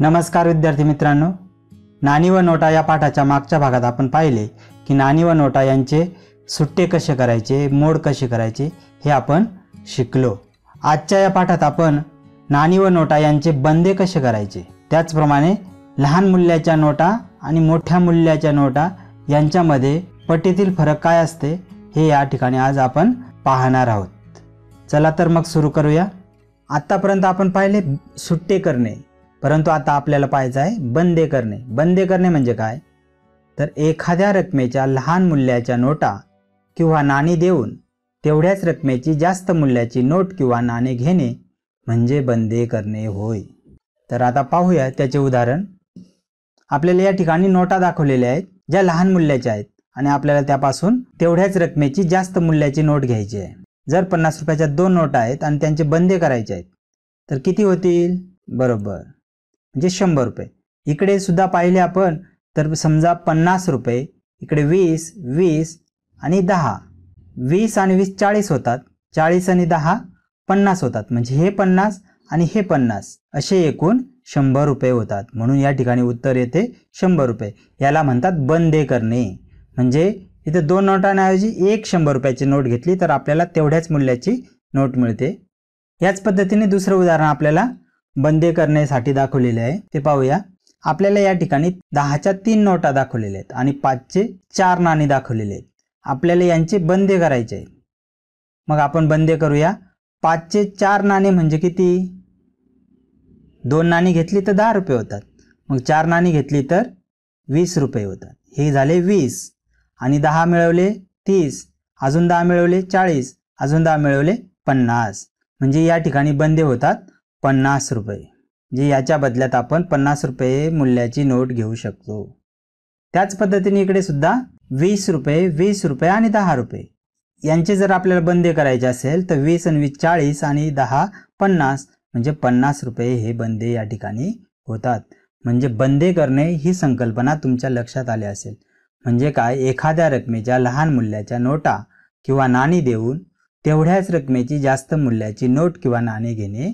नमस्कार विद्यार्थी मित्रांनो नाणी व नोटा या पाठाच्या मागच्या भागात आपण पाहिले की नाणी व नोटा यांचे सुट्टे कसे करायचे मोड कसे करायचे हे आपण शिकलो आजच्या या पाठात आपण नाणी व नोटा यांचे बंदे कसे करायचे त्याचप्रमाणे लहान मूल्याच्या नोटा आणि मोठ्या मूल्याच्या नोटा यांच्यामध्ये पटीतील फरक काय असते हे या ठिकाणी आज आपण पाहणार आहोत चला तर मग सुरू करूया आत्तापर्यंत आपण पाहिले सुट्टे करणे परंतु आता आपल्याला पाहायचं आहे बंदे करणे बंदे करणे म्हणजे काय तर एखाद्या रकमेच्या लहान मूल्याच्या नोटा किंवा नाणी देऊन तेवढ्याच रकमेची जास्त मूल्याची नोट किंवा नाणे घेणे म्हणजे बंदे करणे होय तर आता पाहूया त्याचे उदाहरण आपल्याला या ठिकाणी नोटा दाखवलेल्या आहेत ज्या लहान मूल्याच्या आहेत आणि आपल्याला त्यापासून तेवढ्याच रकमेची जास्त मूल्याची नोट घ्यायची आहे जर पन्नास रुपयाच्या दोन नोटा आहेत आणि त्यांचे बंदे करायचे आहेत तर किती होतील बरोबर म्हणजे शंभर रुपये इकडे सुद्धा पाहिले आपण तर समजा पन्नास रुपये इकडे वीस वीस आणि दहा वीस आणि वीस चाळीस होतात चाळीस आणि दहा पन्नास होतात म्हणजे हे पन्नास आणि हे पन्नास असे एकूण शंभर रुपये होतात म्हणून या ठिकाणी उत्तर येते शंभर रुपये याला म्हणतात बंदे करणे म्हणजे इथे दोन नोटांऐवजी एक शंभर रुपयाची नोट घेतली तर आपल्याला तेवढ्याच मूल्याची नोट मिळते याच पद्धतीने दुसरं उदाहरण आपल्याला बंदे करण्यासाठी दाखवलेले आहे ते पाहूया आपल्याला या ठिकाणी दहाच्या तीन नोटा दाखवलेल्या आहेत आणि पाचचे चार नाणी दाखवलेले आहेत आपल्याला यांचे बंदे करायचे आहेत मग आपण बंदे करूया पाचचे चार नाणे म्हणजे किती दोन नाणी घेतली तर दहा रुपये होतात मग चार नाणी घेतली तर वीस रुपये होतात हे झाले वीस आणि दहा मिळवले तीस अजून दहा मिळवले चाळीस अजून दहा मिळवले पन्नास म्हणजे या ठिकाणी बंदे होतात पन्नास रुपये म्हणजे याच्या बदल्यात आपण पन्नास रुपये मूल्याची नोट घेऊ शकतो त्याच पद्धतीने इकडे सुद्धा वीस रुपये वीस रुपये आणि दहा रुपये यांचे जर आपल्याला बंदे करायचे असेल तर वीस आणि वीस चाळीस आणि दहा पन्नास म्हणजे पन्नास रुपये हे बंदे या ठिकाणी होतात म्हणजे बंदे करणे ही संकल्पना तुमच्या लक्षात आली असेल म्हणजे काय एखाद्या रकमेच्या लहान मूल्याच्या नोटा किंवा नाणी देऊन तेवढ्याच रकमेची जास्त मूल्याची नोट किंवा नाणे घेणे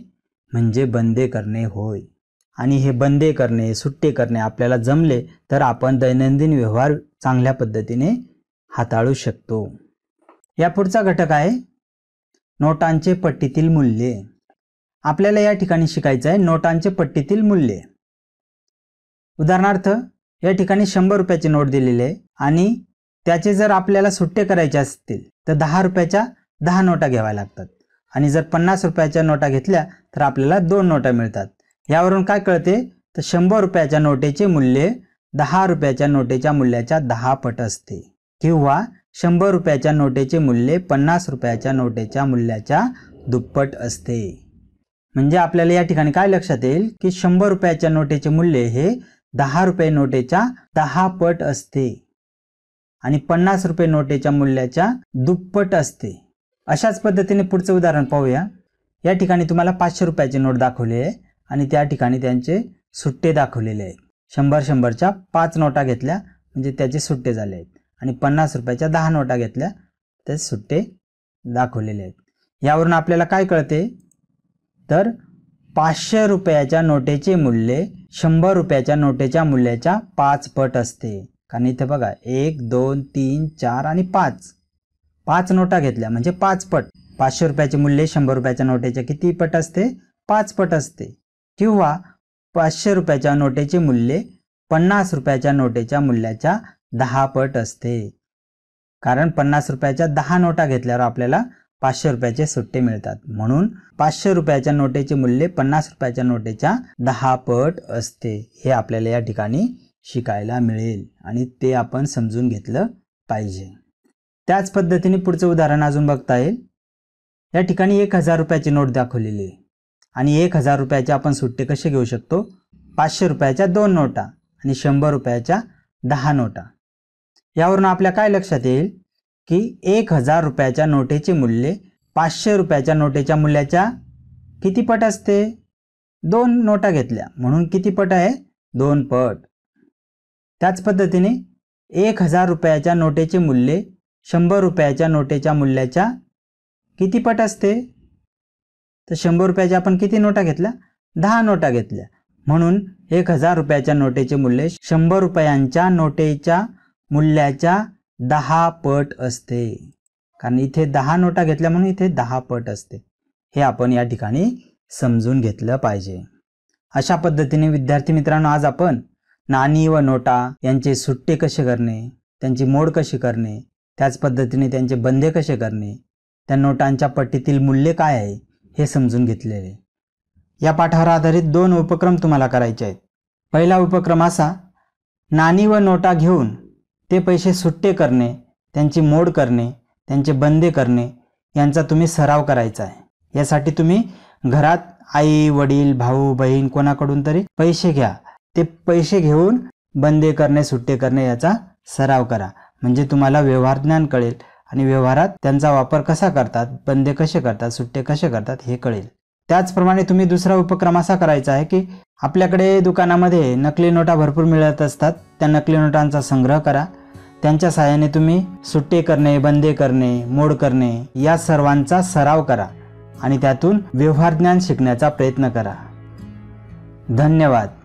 म्हणजे बंदे करणे होय आणि हे बंदे करणे सुट्टे करणे आपल्याला जमले तर आपण दैनंदिन व्यवहार चांगल्या पद्धतीने हाताळू शकतो यापुढचा घटक आहे नोटांचे पट्टीतील मूल्ये आपल्याला या ठिकाणी शिकायचं आहे नोटांचे पट्टीतील मूल्ये उदाहरणार्थ या ठिकाणी शंभर रुपयाची नोट दिलेली आहे आणि त्याचे जर आपल्याला सुट्टे करायचे असतील तर दहा रुपयाच्या दहा नोटा घ्याव्या लागतात आणि जर पन्नास रुपयाच्या नोटा घेतल्या तर आपल्याला दोन नोटा मिळतात यावरून काय कळते तर शंभर रुपयाच्या नोटेचे मूल्य दहा रुपयाच्या नोटेच्या मूल्याच्या दहा पट असते किंवा शंभर रुपयाच्या नोटेचे मूल्य पन्नास रुपयाच्या नोटेच्या मूल्याच्या दुप्पट असते म्हणजे आपल्याला या ठिकाणी काय लक्षात येईल की शंभर रुपयाच्या नोटेचे मूल्य हे दहा रुपये नोटेच्या दहा पट असते आणि पन्नास रुपये नोटेच्या मूल्याच्या दुप्पट असते अशाच पद्धतीने पुढचं उदाहरण पाहूया या ठिकाणी तुम्हाला पाचशे रुपयाचे नोट दाखवले आहे आणि त्या ठिकाणी त्यांचे सुट्टे दाखवलेले आहेत शंभर शंभरच्या पाच नोटा घेतल्या म्हणजे त्याचे सुट्टे झाले आहेत आणि पन्नास रुपयाच्या दहा नोटा घेतल्या ते सुट्टे दाखवलेले आहेत यावरून आपल्याला काय कळते तर पाचशे रुपयाच्या नोटेचे मूल्य शंभर रुपयाच्या नोटेच्या मूल्याच्या पाच पट असते कारण इथं बघा एक दोन तीन चार आणि पाच पाच नोटा घेतल्या म्हणजे पाच पट पाचशे रुपयाचे मूल्य शंभर रुपयाच्या नोटेच्या किती पट असते पाच पट असते किंवा पाचशे रुपयाच्या नोटेचे मूल्य पन्नास रुपयाच्या नोटेच्या मूल्याच्या दहा पट असते कारण पन्नास रुपयाच्या दहा नोटा घेतल्यावर आपल्याला पाचशे रुपयाचे सुट्टे मिळतात म्हणून पाचशे रुपयाच्या नोटेचे मूल्य पन्नास रुपयाच्या नोटेच्या दहा पट असते हे आपल्याला या ठिकाणी शिकायला मिळेल आणि ते आपण समजून घेतलं पाहिजे त्याच पद्धतीने पुढचं उदाहरण अजून बघता येईल या ठिकाणी एक हजार रुपयाची नोट दाखवलेली आहे आणि एक हजार रुपयाचे आपण सुट्टे कसे घेऊ शकतो पाचशे रुपयाच्या दोन नोटा आणि शंभर रुपयाच्या दहा नोटा यावरून आपल्या काय लक्षात येईल की एक हजार रुपयाच्या नोटेचे मूल्य पाचशे रुपयाच्या नोटेच्या मूल्याच्या किती पट असते दोन नोटा घेतल्या म्हणून किती पट आहे दोन पट त्याच पद्धतीने एक हजार रुपयाच्या नोटेचे मूल्य शंभर रुपयाच्या नोटेच्या मूल्याच्या किती पट असते तर शंभर रुपयाच्या आपण किती नोटा घेतल्या दहा नोटा घेतल्या म्हणून एक हजार रुपयाच्या नोटेचे मूल्य शंभर रुपयांच्या नोटेच्या मूल्याच्या दहा पट असते कारण इथे दहा नोटा घेतल्या म्हणून इथे दहा पट असते हे आपण या ठिकाणी समजून घेतलं पाहिजे अशा पद्धतीने विद्यार्थी मित्रांनो आज आपण नाणी व नोटा यांचे सुट्टे कसे करणे त्यांची मोड कशी करणे त्याच पद्धतीने त्यांचे बंदे कसे करणे त्या नोटांच्या पट्टीतील मूल्य काय आहे हे समजून घेतलेले या पाठावर आधारित दोन उपक्रम तुम्हाला करायचे आहेत पहिला उपक्रम असा नाणी व नोटा घेऊन ते पैसे सुट्टे करणे त्यांची मोड करणे त्यांचे बंदे करणे यांचा तुम्ही सराव करायचा आहे यासाठी तुम्ही घरात आई वडील भाऊ बहीण कोणाकडून तरी पैसे घ्या ते पैसे घेऊन बंदे करणे सुट्टे करणे याचा सराव करा म्हणजे तुम्हाला व्यवहार ज्ञान कळेल आणि व्यवहारात त्यांचा वापर कसा करतात बंदे कसे करतात सुट्टे कसे करतात हे कळेल त्याचप्रमाणे तुम्ही दुसरा उपक्रम असा करायचा आहे की आपल्याकडे दुकानामध्ये नकली नोटा भरपूर मिळत असतात त्या नकली नोटांचा संग्रह करा त्यांच्या सहाय्याने तुम्ही सुट्टे करणे बंदे करणे मोड करणे या सर्वांचा सराव करा आणि त्यातून व्यवहार ज्ञान शिकण्याचा प्रयत्न करा धन्यवाद